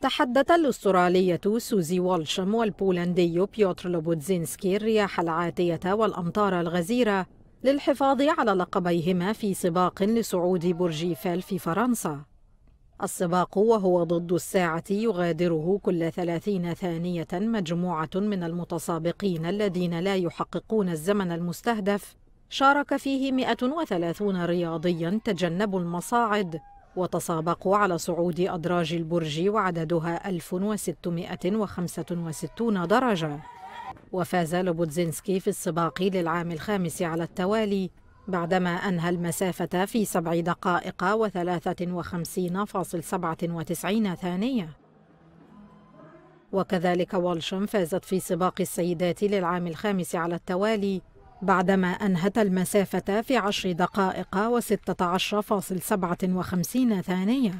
تحدث الأسترالية سوزي والشم والبولندي بيوتر لوبودزينسكي الرياح العاتية والأمطار الغزيرة للحفاظ على لقبيهما في سباق لصعود برج فال في فرنسا السباق وهو ضد الساعة يغادره كل 30 ثانية مجموعة من المتسابقين الذين لا يحققون الزمن المستهدف شارك فيه 130 رياضيا تجنبوا المصاعد وتسابقوا على صعود أدراج البرج وعددها 1665 درجة وفاز لوبوتزينسكي في السباق للعام الخامس على التوالي بعدما أنهى المسافة في سبع دقائق وثلاثة وخمسين فاصل سبعة وتسعين ثانية وكذلك والشم فازت في سباق السيدات للعام الخامس على التوالي بعدما أنهت المسافة في عشر دقائق وستة عشر فاصل سبعة وخمسين ثانية